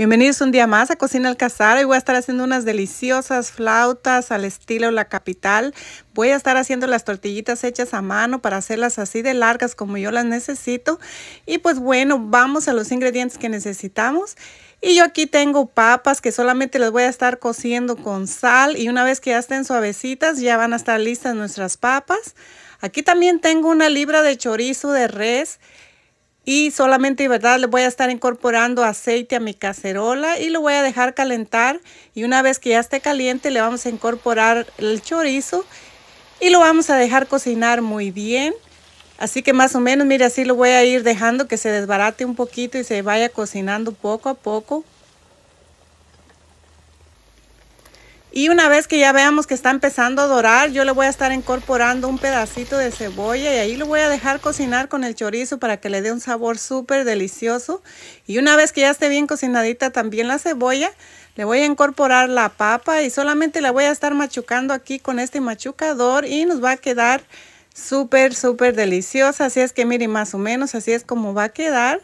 Bienvenidos un día más a Cocina Casar. Hoy voy a estar haciendo unas deliciosas flautas al estilo La Capital. Voy a estar haciendo las tortillitas hechas a mano para hacerlas así de largas como yo las necesito. Y pues bueno, vamos a los ingredientes que necesitamos. Y yo aquí tengo papas que solamente las voy a estar cociendo con sal. Y una vez que ya estén suavecitas, ya van a estar listas nuestras papas. Aquí también tengo una libra de chorizo de res y solamente, ¿verdad? Le voy a estar incorporando aceite a mi cacerola y lo voy a dejar calentar y una vez que ya esté caliente le vamos a incorporar el chorizo y lo vamos a dejar cocinar muy bien. Así que más o menos, mire, así lo voy a ir dejando que se desbarate un poquito y se vaya cocinando poco a poco. Y una vez que ya veamos que está empezando a dorar, yo le voy a estar incorporando un pedacito de cebolla y ahí lo voy a dejar cocinar con el chorizo para que le dé un sabor súper delicioso. Y una vez que ya esté bien cocinadita también la cebolla, le voy a incorporar la papa y solamente la voy a estar machucando aquí con este machucador y nos va a quedar súper, súper deliciosa. Así es que miren más o menos así es como va a quedar.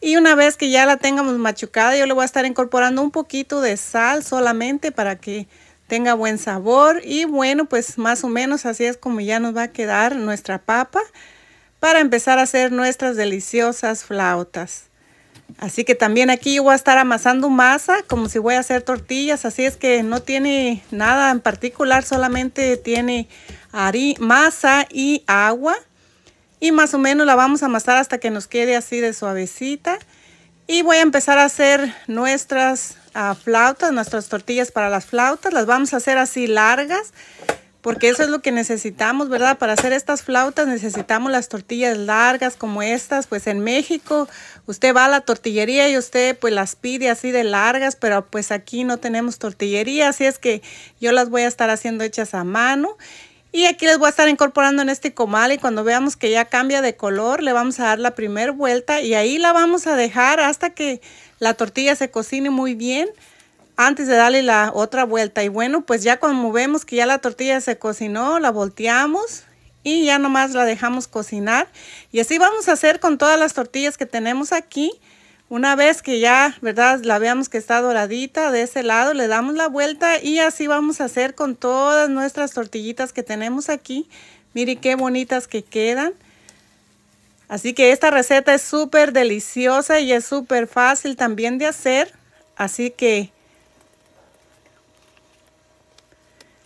Y una vez que ya la tengamos machucada, yo le voy a estar incorporando un poquito de sal solamente para que tenga buen sabor. Y bueno, pues más o menos así es como ya nos va a quedar nuestra papa para empezar a hacer nuestras deliciosas flautas. Así que también aquí yo voy a estar amasando masa como si voy a hacer tortillas, así es que no tiene nada en particular, solamente tiene masa y agua y más o menos la vamos a amasar hasta que nos quede así de suavecita. Y voy a empezar a hacer nuestras ah, flautas, nuestras tortillas para las flautas. Las vamos a hacer así largas porque eso es lo que necesitamos, ¿verdad? Para hacer estas flautas necesitamos las tortillas largas como estas. Pues en México usted va a la tortillería y usted pues las pide así de largas, pero pues aquí no tenemos tortillería, así es que yo las voy a estar haciendo hechas a mano. Y aquí les voy a estar incorporando en este comal y cuando veamos que ya cambia de color le vamos a dar la primera vuelta y ahí la vamos a dejar hasta que la tortilla se cocine muy bien antes de darle la otra vuelta. Y bueno, pues ya cuando vemos que ya la tortilla se cocinó, la volteamos y ya nomás la dejamos cocinar. Y así vamos a hacer con todas las tortillas que tenemos aquí. Una vez que ya, ¿verdad? La veamos que está doradita de ese lado, le damos la vuelta y así vamos a hacer con todas nuestras tortillitas que tenemos aquí. Miren qué bonitas que quedan. Así que esta receta es súper deliciosa y es súper fácil también de hacer. Así que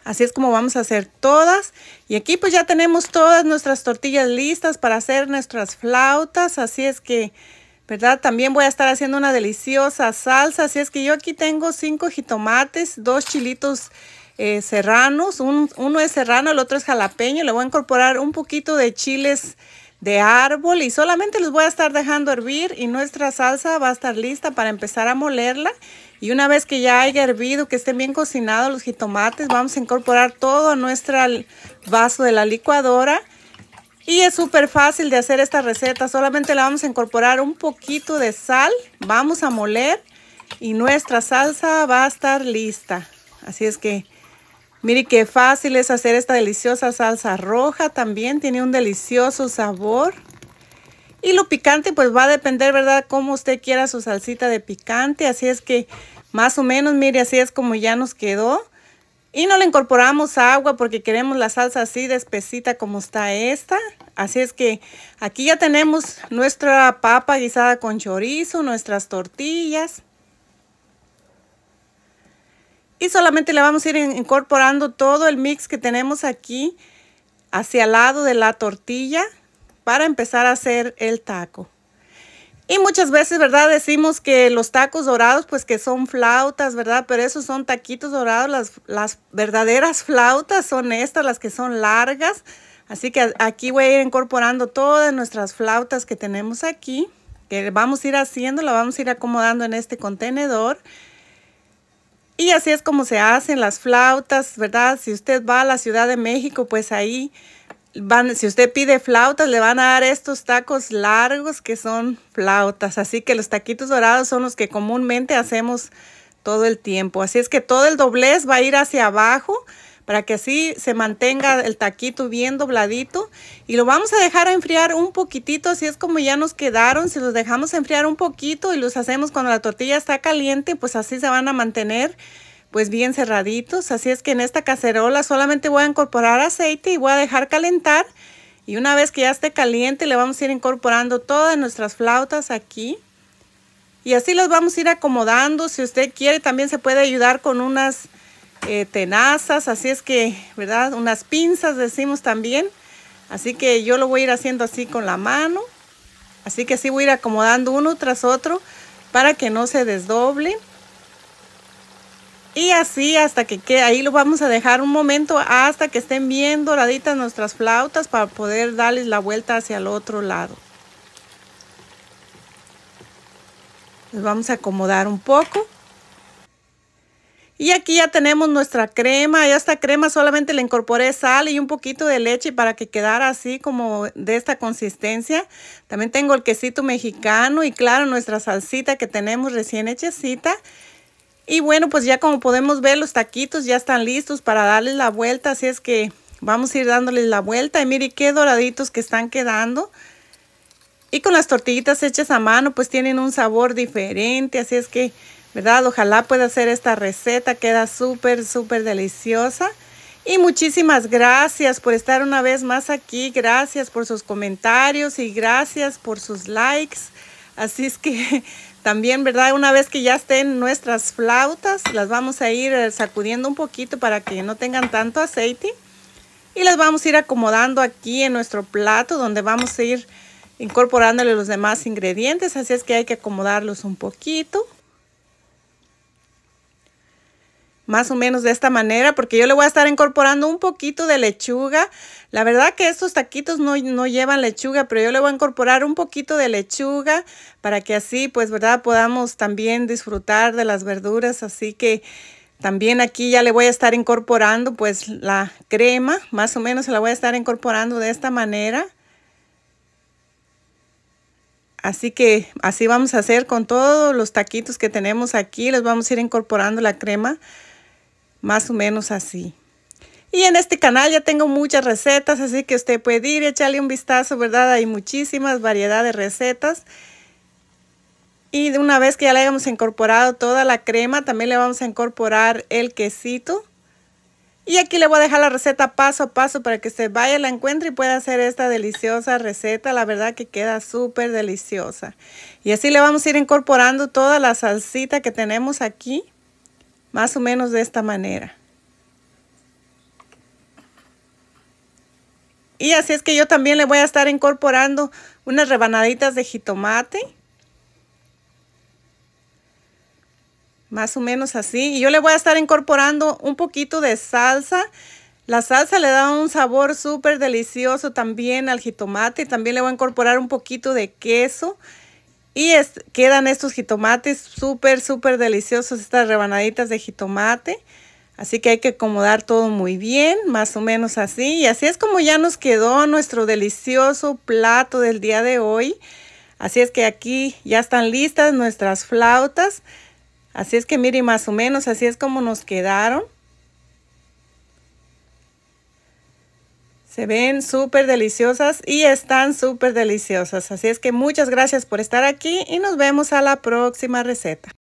así es como vamos a hacer todas. Y aquí pues ya tenemos todas nuestras tortillas listas para hacer nuestras flautas. Así es que... También voy a estar haciendo una deliciosa salsa, así es que yo aquí tengo cinco jitomates, dos chilitos eh, serranos, uno es serrano, el otro es jalapeño, le voy a incorporar un poquito de chiles de árbol y solamente los voy a estar dejando hervir y nuestra salsa va a estar lista para empezar a molerla y una vez que ya haya hervido, que estén bien cocinados los jitomates, vamos a incorporar todo a nuestro vaso de la licuadora y es súper fácil de hacer esta receta. Solamente le vamos a incorporar un poquito de sal. Vamos a moler y nuestra salsa va a estar lista. Así es que mire qué fácil es hacer esta deliciosa salsa roja. También tiene un delicioso sabor. Y lo picante pues va a depender, ¿verdad? Cómo usted quiera su salsita de picante. Así es que más o menos, mire, así es como ya nos quedó. Y no le incorporamos agua porque queremos la salsa así de espesita como está esta. Así es que aquí ya tenemos nuestra papa guisada con chorizo, nuestras tortillas. Y solamente le vamos a ir incorporando todo el mix que tenemos aquí hacia el lado de la tortilla para empezar a hacer el taco. Y muchas veces, ¿verdad? Decimos que los tacos dorados, pues que son flautas, ¿verdad? Pero esos son taquitos dorados, las, las verdaderas flautas son estas, las que son largas. Así que aquí voy a ir incorporando todas nuestras flautas que tenemos aquí, que vamos a ir haciendo, la vamos a ir acomodando en este contenedor. Y así es como se hacen las flautas, ¿verdad? Si usted va a la Ciudad de México, pues ahí si usted pide flautas, le van a dar estos tacos largos que son flautas. Así que los taquitos dorados son los que comúnmente hacemos todo el tiempo. Así es que todo el doblez va a ir hacia abajo para que así se mantenga el taquito bien dobladito. Y lo vamos a dejar enfriar un poquitito, así es como ya nos quedaron. Si los dejamos enfriar un poquito y los hacemos cuando la tortilla está caliente, pues así se van a mantener pues bien cerraditos. Así es que en esta cacerola solamente voy a incorporar aceite y voy a dejar calentar. Y una vez que ya esté caliente le vamos a ir incorporando todas nuestras flautas aquí. Y así las vamos a ir acomodando. Si usted quiere también se puede ayudar con unas eh, tenazas. Así es que, ¿verdad? Unas pinzas decimos también. Así que yo lo voy a ir haciendo así con la mano. Así que así voy a ir acomodando uno tras otro para que no se desdoble. Y así hasta que quede, ahí lo vamos a dejar un momento hasta que estén bien doraditas nuestras flautas para poder darles la vuelta hacia el otro lado. Nos vamos a acomodar un poco. Y aquí ya tenemos nuestra crema. Ya esta crema solamente le incorporé sal y un poquito de leche para que quedara así como de esta consistencia. También tengo el quesito mexicano y claro, nuestra salsita que tenemos recién hechecita. Y bueno, pues ya como podemos ver, los taquitos ya están listos para darles la vuelta. Así es que vamos a ir dándoles la vuelta. Y mire qué doraditos que están quedando. Y con las tortillitas hechas a mano, pues tienen un sabor diferente. Así es que, ¿verdad? Ojalá pueda hacer esta receta. Queda súper, súper deliciosa. Y muchísimas gracias por estar una vez más aquí. Gracias por sus comentarios y gracias por sus likes. Así es que... También, ¿verdad? Una vez que ya estén nuestras flautas, las vamos a ir eh, sacudiendo un poquito para que no tengan tanto aceite. Y las vamos a ir acomodando aquí en nuestro plato donde vamos a ir incorporándole los demás ingredientes. Así es que hay que acomodarlos un poquito. más o menos de esta manera, porque yo le voy a estar incorporando un poquito de lechuga. La verdad que estos taquitos no, llevan lechuga, pero yo le voy a incorporar un poquito de lechuga para que así, pues, ¿verdad? Podamos también disfrutar de las verduras. Así que también aquí ya le voy a estar incorporando, pues, la crema. Más o menos se la voy a estar incorporando de esta manera. Así que así vamos a hacer con todos los taquitos que tenemos aquí. Les vamos a ir incorporando la crema. Más o menos así. Y en este canal ya tengo muchas recetas, así que usted puede ir y echarle un vistazo, ¿verdad? Hay muchísimas variedades de recetas. Y de una vez que ya le hayamos incorporado toda la crema, también le vamos a incorporar el quesito. Y aquí le voy a dejar la receta paso a paso para que se vaya, la encuentre y pueda hacer esta deliciosa receta. La verdad que queda súper deliciosa. Y así le vamos a ir incorporando toda la salsita que tenemos aquí. Más o menos de esta manera. Y así es que yo también le voy a estar incorporando unas rebanaditas de jitomate. Más o menos así. Y yo le voy a estar incorporando un poquito de salsa. La salsa le da un sabor súper delicioso también al jitomate. También le voy a incorporar un poquito de queso. Y quedan estos jitomates súper, súper deliciosos, estas rebanaditas de jitomate. Así que hay que acomodar todo muy bien, más o menos así. Y así es como ya nos quedó nuestro delicioso plato del día de hoy. Así es que aquí ya están listas nuestras flautas. Así es que miren, más o menos así es como nos quedaron. Se ven súper deliciosas y están súper deliciosas. Así es que muchas gracias por estar aquí y nos vemos a la próxima receta.